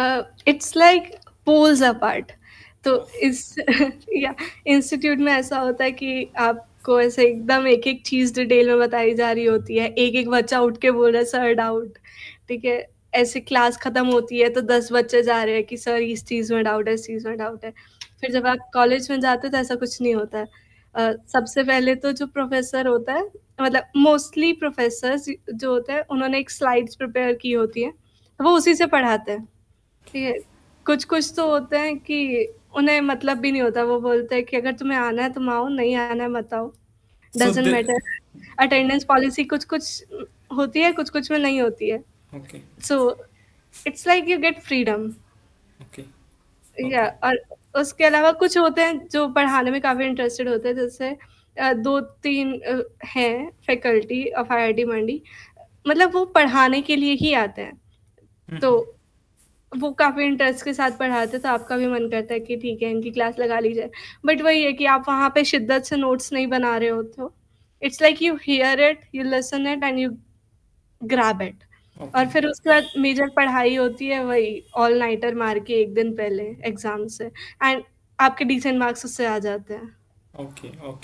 It's like pulls apart तो इस या इंस्टीट्यूट में ऐसा होता है कि आपको ऐसे एकदम एक एक चीज डिटेल में बताई जा रही होती है एक एक बच्चा उठ के बोल रहा है सर डाउट ठीक है ऐसे क्लास खत्म होती है तो दस बच्चे जा रहे हैं कि सर इस चीज में डाउट है इस चीज में डाउट है फिर जब आप कॉलेज में जाते हो तो ऐसा कुछ नहीं होता है uh, सबसे पहले तो जो प्रोफेसर होता है मतलब मोस्टली प्रोफेसर जो होते हैं उन्होंने एक स्लाइड्स प्रिपेयर की होती है वो उसी से पढ़ाते हैं ठीक है कुछ कुछ तो होते हैं कि उन्हें मतलब भी नहीं होता वो बोलते हैं कि अगर तुम्हें आना है तुम आओ नहीं आना है मत आओ डजेंट मैटर अटेंडेंस पॉलिसी कुछ कुछ होती है कुछ कुछ में नहीं होती है so it's like you get freedom या और उसके अलावा कुछ होते हैं जो पढ़ाने में काफी इंटरेस्टेड होते हैं जैसे दो तीन हैं फैकल्टी ऑफ आई मंडी मतलब वो पढ़ाने के लिए ही आते हैं हम्म, तो हम्म। वो काफ़ी इंटरेस्ट के साथ पढ़ाते तो आपका भी मन करता है कि ठीक है इनकी क्लास लगा ली जाए बट वही है कि आप वहाँ पे शिद्दत से नोट्स नहीं बना रहे होते हो it's like you hear it you listen it and you grab it और फिर उसके बाद मेजर पढ़ाई होती है वही ऑल नाइटर मार के एक दिन पहले एग्जाम से एंड आपके डिसेंट मार्क्स उससे आ जाते हैं ओके